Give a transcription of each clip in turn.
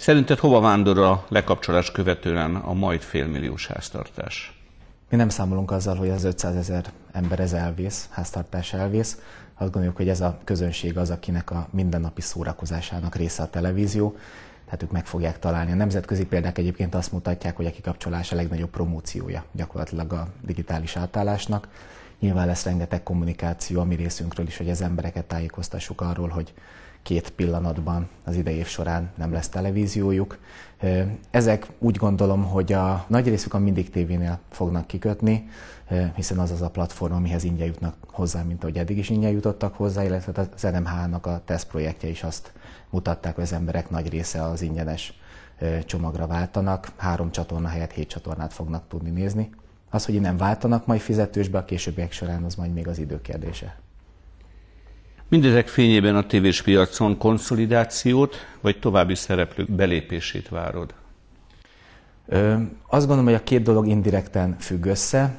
Szerinted hova vándor a lekapcsolás követően a majd félmilliós háztartás? Mi nem számolunk azzal, hogy az 500 ezer ember ez elvész, háztartás elvész. Azt gondoljuk, hogy ez a közönség az, akinek a mindennapi szórakozásának része a televízió, tehát ők meg fogják találni. A nemzetközi példák egyébként azt mutatják, hogy a kikapcsolás a legnagyobb promóciója gyakorlatilag a digitális átállásnak Nyilván lesz rengeteg kommunikáció a mi részünkről is, hogy az embereket tájékoztassuk arról, hogy két pillanatban az idei év során nem lesz televíziójuk. Ezek úgy gondolom, hogy a nagy részük a Mindig TV-nél fognak kikötni, hiszen az az a platform, amihez ingyen jutnak hozzá, mint ahogy eddig is ingyen jutottak hozzá, illetve hát az NMH-nak a tesztprojektje is azt mutatták, hogy az emberek nagy része az ingyenes csomagra váltanak. Három csatorna helyett hét csatornát fognak tudni nézni. Az, hogy nem váltanak majd fizetősbe a későbbiek során, az majd még az idő kérdése. Mindezek fényében a tévés piacon konszolidációt, vagy további szereplők belépését várod? Ö, azt gondolom, hogy a két dolog indirekten függ össze.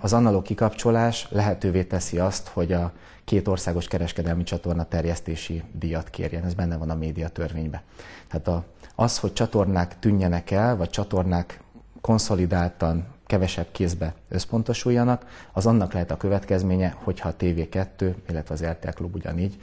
Az analóg kikapcsolás lehetővé teszi azt, hogy a két országos kereskedelmi csatorna terjesztési díjat kérjen. Ez benne van a média törvényben. Tehát az, hogy csatornák tűnjenek el, vagy csatornák konszolidáltan kevesebb kézbe összpontosuljanak, az annak lehet a következménye, hogyha a TV2, illetve az RTL Klub ugyanígy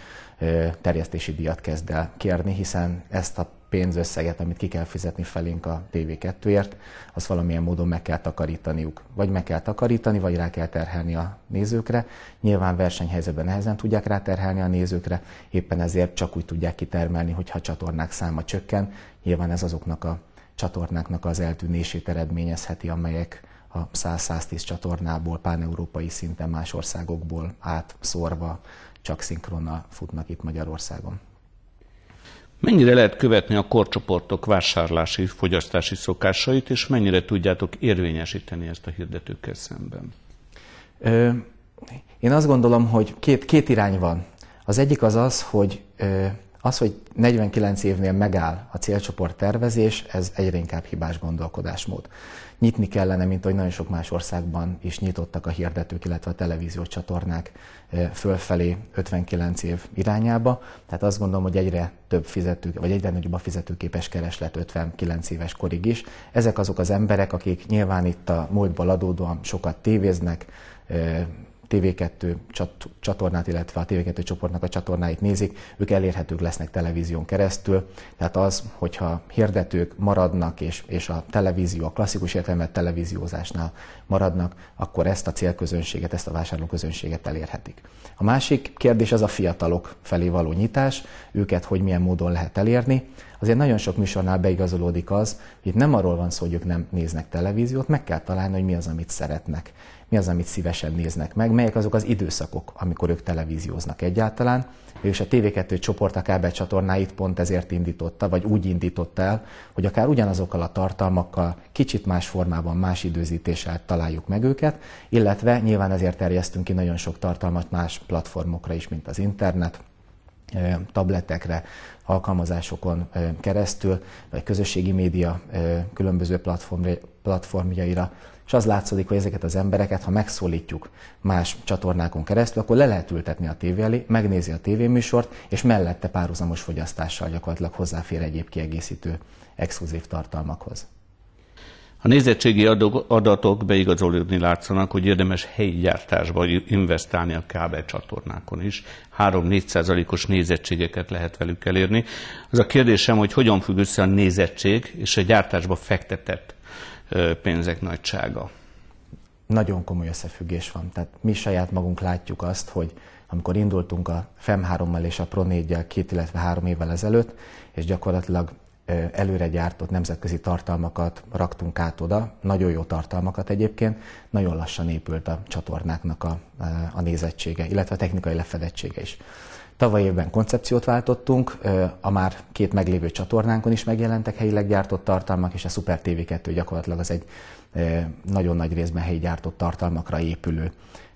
terjesztési díjat kezd el kérni, hiszen ezt a pénzösszeget, amit ki kell fizetni felénk a TV2-ért, azt valamilyen módon meg kell takarítaniuk. Vagy meg kell takarítani, vagy rá kell terhelni a nézőkre. Nyilván versenyhelyzetben nehezen tudják rá terhelni a nézőkre, éppen ezért csak úgy tudják kitermelni, hogyha a csatornák száma csökken. Nyilván ez azoknak a csatornáknak az eltűnését eredményezheti, amelyek a 100-110 csatornából, páneurópai szinten más országokból átszórva csak szinkronnal futnak itt Magyarországon. Mennyire lehet követni a korcsoportok vásárlási, fogyasztási szokásait, és mennyire tudjátok érvényesíteni ezt a hirdetőkkel szemben? Ö, én azt gondolom, hogy két, két irány van. Az egyik az az, hogy ö, az, hogy 49 évnél megáll a célcsoport tervezés, ez egyre inkább hibás gondolkodásmód. Nyitni kellene, mint hogy nagyon sok más országban is nyitottak a hirdetők, illetve a televíziós csatornák fölfelé 59 év irányába. Tehát azt gondolom, hogy egyre több fizető, vagy egyre nagyobb a fizetőképes kereslet 59 éves korig is. Ezek azok az emberek, akik nyilván itt a múltból adódóan sokat tévéznek, TV2 csatornát, illetve a TV2 csoportnak a csatornáit nézik, ők elérhetők lesznek televízión keresztül. Tehát az, hogyha hirdetők maradnak, és, és a televízió, a klasszikus értelmet televíziózásnál maradnak, akkor ezt a célközönséget, ezt a vásárlóközönséget elérhetik. A másik kérdés az a fiatalok felé való nyitás, őket hogy milyen módon lehet elérni azért nagyon sok műsornál beigazolódik az, hogy itt nem arról van szó, hogy ők nem néznek televíziót, meg kell találni, hogy mi az, amit szeretnek, mi az, amit szívesen néznek meg, melyek azok az időszakok, amikor ők televízióznak egyáltalán. És a TV2 csoport a kábel csatornáit pont ezért indította, vagy úgy indította el, hogy akár ugyanazokkal a tartalmakkal, kicsit más formában, más időzítéssel találjuk meg őket, illetve nyilván ezért terjesztünk ki nagyon sok tartalmat más platformokra is, mint az internet, tabletekre, alkalmazásokon keresztül, vagy közösségi média különböző platformjaira, és az látszik, hogy ezeket az embereket, ha megszólítjuk más csatornákon keresztül, akkor le lehet ültetni a tévé elé, megnézi a tévéműsort, és mellette párhuzamos fogyasztással gyakorlatilag hozzáfér egyéb kiegészítő exkluzív tartalmakhoz. A nézettségi adatok beigazolódni látszanak, hogy érdemes helyi gyártásba investálni a kábel csatornákon is. 3-4 os nézettségeket lehet velük elérni. Az a kérdésem, hogy hogyan függ össze a nézettség és a gyártásba fektetett pénzek nagysága? Nagyon komoly összefüggés van. Tehát mi saját magunk látjuk azt, hogy amikor indultunk a FEM3-mal és a Pro 4 két, illetve három évvel ezelőtt, és gyakorlatilag előre gyártott nemzetközi tartalmakat raktunk át oda, nagyon jó tartalmakat egyébként, nagyon lassan épült a csatornáknak a, a nézettsége, illetve a technikai lefedettsége is. Tavaly évben koncepciót váltottunk, a már két meglévő csatornánkon is megjelentek helyileg gyártott tartalmak, és a Super TV2 gyakorlatilag az egy nagyon nagy részben helyi gyártott tartalmakra épülő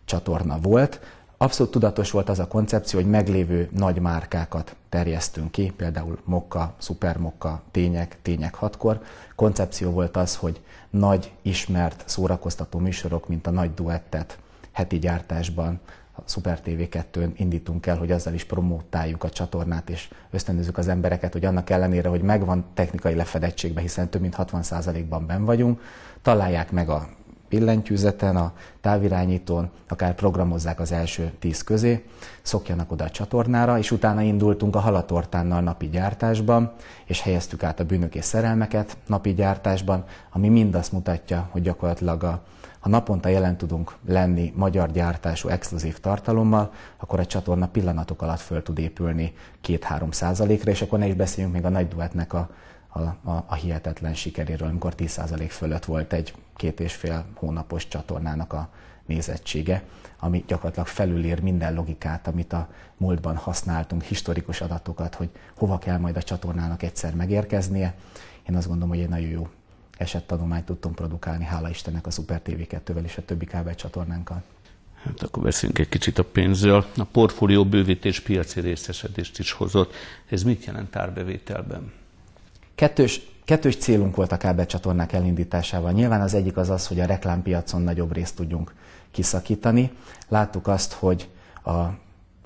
csatorna volt. Abszolút tudatos volt az a koncepció, hogy meglévő nagy márkákat terjesztünk ki, például Mokka, Supermokka, Tények, Tények hatkor. Koncepció volt az, hogy nagy, ismert szórakoztató műsorok, mint a Nagy Duettet heti gyártásban, a Super TV2-n indítunk el, hogy azzal is promótáljuk a csatornát, és ösztönözzük az embereket, hogy annak ellenére, hogy megvan technikai lefedettségben, hiszen több mint 60%-ban ben vagyunk, találják meg a billentyűzeten, a távirányítón, akár programozzák az első tíz közé, szokjanak oda a csatornára, és utána indultunk a halatortánnal napi gyártásban, és helyeztük át a bűnök és szerelmeket napi gyártásban, ami mind azt mutatja, hogy gyakorlatilag a, ha naponta jelen tudunk lenni magyar gyártású exkluzív tartalommal, akkor a csatorna pillanatok alatt föl tud épülni 2-3 százalékra, és akkor ne is beszéljünk még a nagy duetnek a a, a, a hihetetlen sikeréről, amikor 10% fölött volt egy két és fél hónapos csatornának a nézettsége, ami gyakorlatilag felülír minden logikát, amit a múltban használtunk, historikus adatokat, hogy hova kell majd a csatornának egyszer megérkeznie. Én azt gondolom, hogy egy nagyon jó esettanulmányt tudtunk produkálni, hála Istennek a Super TV 2-vel és a többi csatornánkkal. Hát akkor beszéljünk egy kicsit a pénzről. A portfólió bővítés piaci részesedést is hozott. Ez mit jelent árbevételben? Kettős, kettős célunk volt a kábelcsatornák elindításával. Nyilván az egyik az az, hogy a reklámpiacon nagyobb részt tudjunk kiszakítani. Láttuk azt, hogy a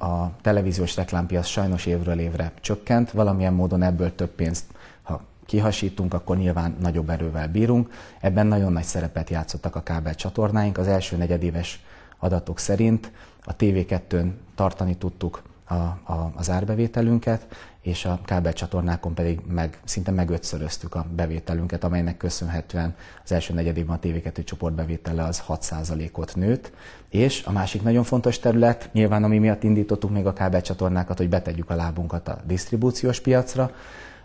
a televíziós reklámpiac sajnos évről évre csökkent, valamilyen módon ebből több pénzt, ha kihasítunk, akkor nyilván nagyobb erővel bírunk. Ebben nagyon nagy szerepet játszottak a kábel csatornáink. Az első negyedéves adatok szerint a TV2-n tartani tudtuk a, a, az árbevételünket, és a kábelcsatornákon pedig meg, szinte megötszöröztük a bevételünket, amelynek köszönhetően az első negyedében a TV2 csoport bevétele az 6%-ot nőtt. És a másik nagyon fontos terület, nyilván ami miatt indítottuk még a kábelcsatornákat, hogy betegyük a lábunkat a disztribúciós piacra,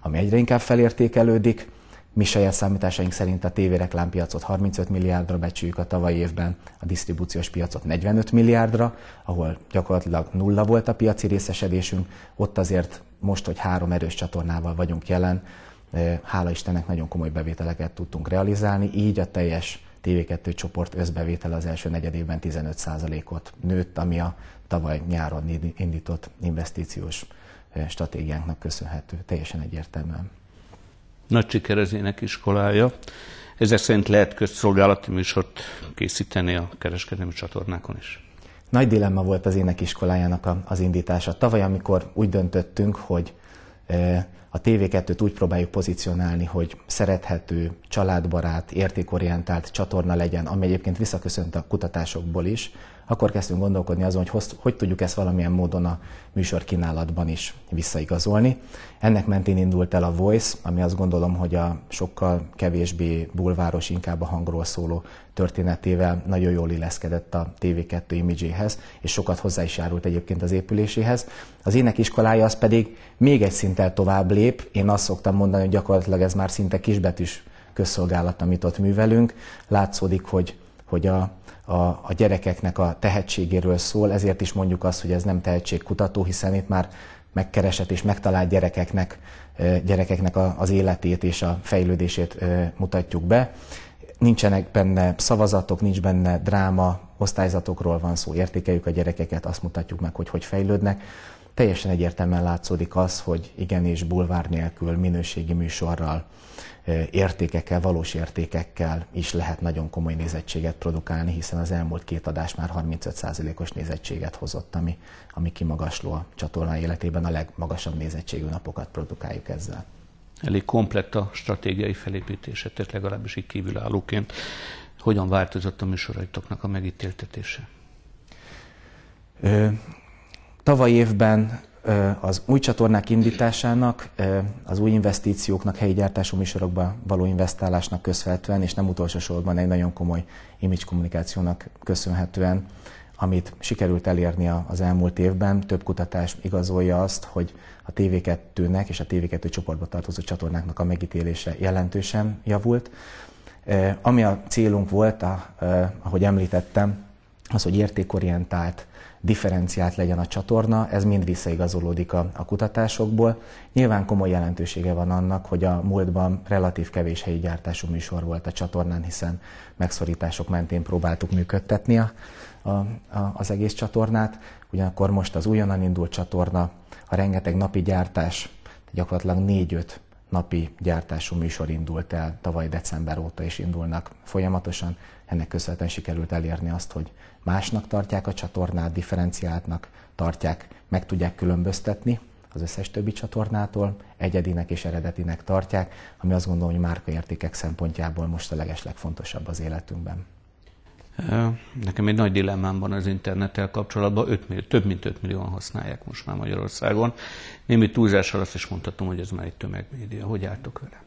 ami egyre inkább felértékelődik, mi saját számításaink szerint a tévéreklámpiacot 35 milliárdra becsüljük a tavalyi évben, a disztribúciós piacot 45 milliárdra, ahol gyakorlatilag nulla volt a piaci részesedésünk, ott azért most, hogy három erős csatornával vagyunk jelen, hála Istennek nagyon komoly bevételeket tudtunk realizálni, így a teljes TV2 csoport összbevétele az első évben 15%-ot nőtt, ami a tavaly nyáron indított investíciós stratégiánknak köszönhető, teljesen egyértelműen nagy siker az énekiskolája. Ezek szerint lehet közszolgálati műsort készíteni a kereskedelmi csatornákon is. Nagy dilemma volt az énekiskolájának az indítása. Tavaly, amikor úgy döntöttünk, hogy e, a TV2-t úgy próbáljuk pozícionálni, hogy szerethető, családbarát, értékorientált csatorna legyen, ami egyébként visszaköszönt a kutatásokból is, akkor kezdtünk gondolkodni azon, hogy hoz, hogy tudjuk ezt valamilyen módon a műsor kínálatban is visszaigazolni. Ennek mentén indult el a Voice, ami azt gondolom, hogy a sokkal kevésbé bulváros, inkább a hangról szóló történetével nagyon jól illeszkedett a TV2 imidzséhez, és sokat hozzá is járult egyébként az épüléséhez. Az énekiskolája az pedig még egy szinttel tovább lép. Én azt szoktam mondani, hogy gyakorlatilag ez már szinte kisbetűs közszolgálat, amit ott művelünk. Látszódik, hogy, hogy a a, a gyerekeknek a tehetségéről szól, ezért is mondjuk azt, hogy ez nem tehetségkutató, hiszen itt már megkeresett és megtalált gyerekeknek, gyerekeknek az életét és a fejlődését mutatjuk be. Nincsenek benne szavazatok, nincs benne dráma, osztályzatokról van szó, értékeljük a gyerekeket, azt mutatjuk meg, hogy hogy fejlődnek teljesen egyértelműen látszódik az, hogy igenis bulvár nélkül minőségi műsorral, e, értékekkel, valós értékekkel is lehet nagyon komoly nézettséget produkálni, hiszen az elmúlt két adás már 35%-os nézettséget hozott, ami, ami kimagasló a csatorna életében, a legmagasabb nézettségű napokat produkáljuk ezzel. Elég komplett a stratégiai felépítése, tehát legalábbis így kívülállóként. Hogyan változott a műsoraitoknak a megítéltetése? Tavaly évben az új csatornák indításának, az új investícióknak, helyi gyártású műsorokba való investálásnak köszönhetően, és nem utolsó sorban egy nagyon komoly image kommunikációnak köszönhetően, amit sikerült elérni az elmúlt évben. Több kutatás igazolja azt, hogy a TV2-nek és a TV2 csoportba tartozó csatornáknak a megítélése jelentősen javult. Ami a célunk volt, ahogy említettem, az, hogy értékorientált, differenciált legyen a csatorna, ez mind visszaigazolódik a, a kutatásokból. Nyilván komoly jelentősége van annak, hogy a múltban relatív kevés helyi gyártású műsor volt a csatornán, hiszen megszorítások mentén próbáltuk működtetni a, a, a, az egész csatornát. Ugyanakkor most az újonnan indult csatorna, a rengeteg napi gyártás, gyakorlatilag 4-5 napi gyártású műsor indult el tavaly december óta, és indulnak folyamatosan ennek köszönhetően sikerült elérni azt, hogy másnak tartják a csatornát, differenciáltnak tartják, meg tudják különböztetni az összes többi csatornától, egyedinek és eredetinek tartják, ami azt gondolom, hogy márkaértékek szempontjából most a legeslegfontosabb az életünkben. Nekem egy nagy dilemmám van az internettel kapcsolatban, 5, több mint 5 millióan használják most már Magyarországon. Némi túlzással azt is mondhatom, hogy ez már egy tömegmédia. Hogy álltok vele?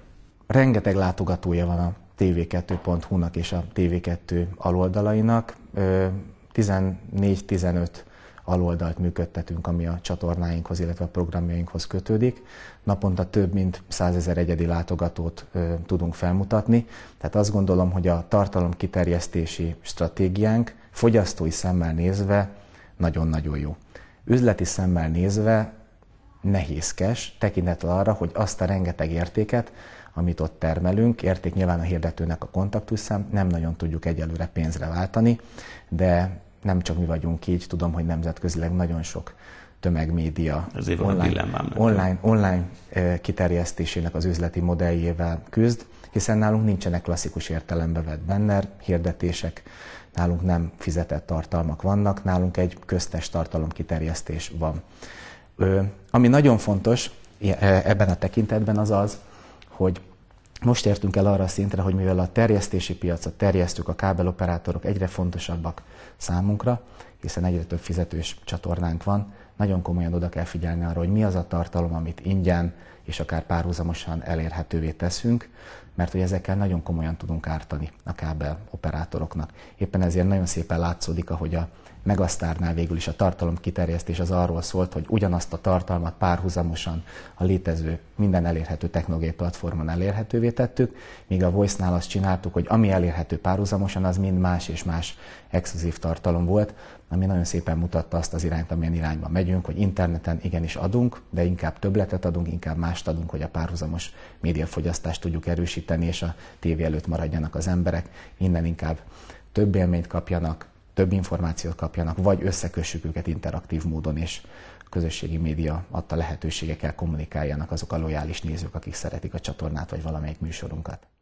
Rengeteg látogatója van a tv2.hu-nak és a TV2 aloldalainak. 14-15 aloldalt működtetünk, ami a csatornáinkhoz, illetve a programjainkhoz kötődik. Naponta több mint 100 ezer egyedi látogatót ö, tudunk felmutatni, tehát azt gondolom, hogy a tartalom kiterjesztési stratégiánk fogyasztói szemmel nézve nagyon-nagyon jó. Üzleti szemmel nézve nehézkes, tekintettel arra, hogy azt a rengeteg értéket, amit ott termelünk. Érték nyilván a hirdetőnek a kontaktusszám, nem nagyon tudjuk egyelőre pénzre váltani, de nem csak mi vagyunk így, tudom, hogy nemzetközileg nagyon sok tömegmédia online, online, online eh, kiterjesztésének az üzleti modelljével küzd, hiszen nálunk nincsenek klasszikus értelembe vett banner, hirdetések, nálunk nem fizetett tartalmak vannak, nálunk egy köztes tartalom kiterjesztés van. Ami nagyon fontos e- ebben a tekintetben az az, hogy most értünk el arra a szintre, hogy mivel a terjesztési piacot terjesztük, a kábeloperátorok egyre fontosabbak számunkra, hiszen egyre több fizetős csatornánk van, nagyon komolyan oda kell figyelni arra, hogy mi az a tartalom, amit ingyen és akár párhuzamosan elérhetővé teszünk, mert hogy ezekkel nagyon komolyan tudunk ártani a kábel operátoroknak. Éppen ezért nagyon szépen látszódik, ahogy a Megasztárnál végül is a tartalom kiterjesztés az arról szólt, hogy ugyanazt a tartalmat párhuzamosan a létező minden elérhető technológiai platformon elérhetővé tettük, míg a Voice-nál azt csináltuk, hogy ami elérhető párhuzamosan, az mind más és más exkluzív tartalom volt, ami nagyon szépen mutatta azt az irányt, amilyen irányba megyünk, hogy interneten igenis adunk, de inkább többletet adunk, inkább mást adunk, hogy a párhuzamos médiafogyasztást tudjuk erősíteni segíteni, és a tévé előtt maradjanak az emberek, innen inkább több élményt kapjanak, több információt kapjanak, vagy összekössük őket interaktív módon, és a közösségi média adta lehetőségekkel kommunikáljanak azok a lojális nézők, akik szeretik a csatornát, vagy valamelyik műsorunkat.